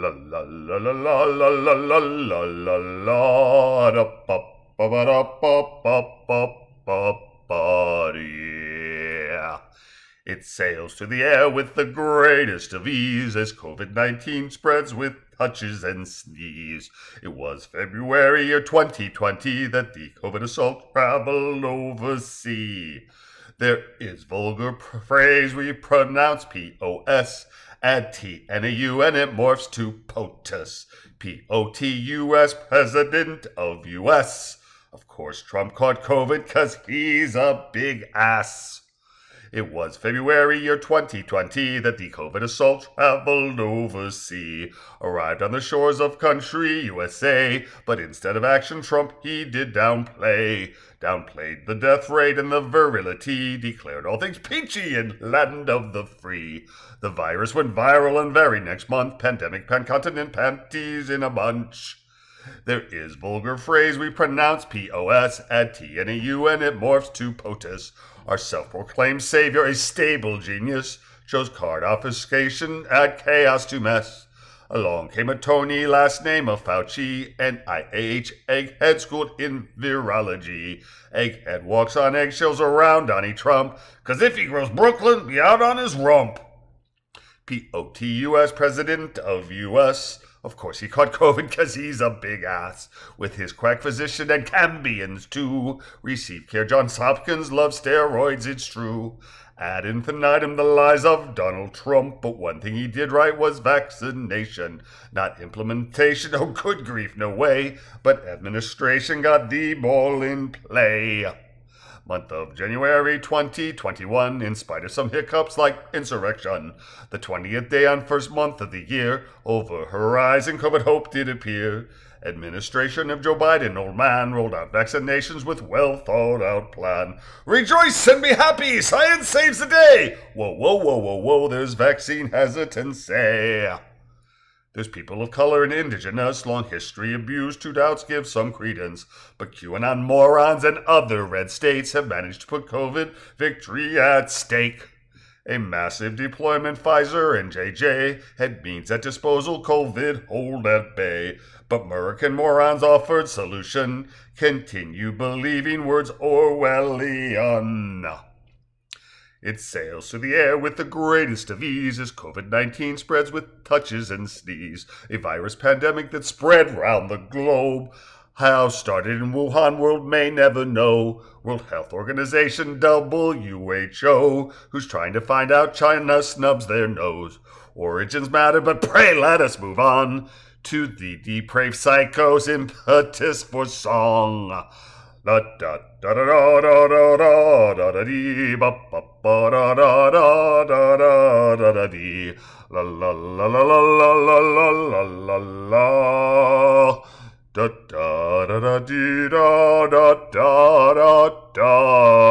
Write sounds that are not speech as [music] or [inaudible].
La la la la la la la la la la It sails to the air with the greatest of ease as COVID 19 spreads with touches and sneeze. It was February year 2020 that the COVID assault traveled overseas. There is vulgar phrase we pronounce P O S add T and a U, and it morphs to POTUS. P O T U S, President of US. Of course, Trump caught COVID because he's a big ass. It was February year 2020 that the COVID assault traveled overseas, arrived on the shores of country USA, but instead of action, Trump he did downplay. Downplayed the death rate and the virility, declared all things peachy and land of the free. The virus went viral and very next month, pandemic, pan continent, panties in a bunch. There is vulgar phrase we pronounce P-O-S, at T and a U, and it morphs to POTUS. Our self-proclaimed savior, a stable genius, chose card obfuscation, at chaos to mess. Along came a Tony, last name of Fauci, and IH egghead schooled in virology. Egghead walks on eggshells around Donnie Trump, cause if he grows Brooklyn, be out on his rump. P O T U S, president of U.S. Of course, he caught COVID because he's a big ass with his quack physician and Cambians too. Receive care. Johns Hopkins loves steroids, it's true. Ad infinitum the lies of Donald Trump, but one thing he did right was vaccination, not implementation. [laughs] Oh, good grief, no way. But administration got the ball in play month of January 2021, in spite of some hiccups like insurrection. The 20th day on first month of the year, over horizon covered hope did appear. Administration of Joe Biden, old man, rolled out vaccinations with well thought out plan. Rejoice and be happy! Science saves the day! Whoa, whoa, whoa, whoa, whoa, there's vaccine hesitancy. This people of color and indigenous long history abused to doubts give some credence, but QAnon morons and other red states have managed to put COVID victory at stake. A massive deployment Pfizer and JJ had means at disposal COVID hold at bay. But American morons offered solution. Continue believing words Orwellian. It sails through the air with the greatest of ease as COVID 19 spreads with touches and sneeze. A virus pandemic that spread round the globe. How started in Wuhan, world may never know. World Health Organization, WHO, who's trying to find out China snubs their nose. Origins matter, but pray let us move on to the depraved psycho's impetus for song. La da da da da da da da da da da da da ba da da da da da da da dee la la la la la la la la la la la da da da da dee da da da da da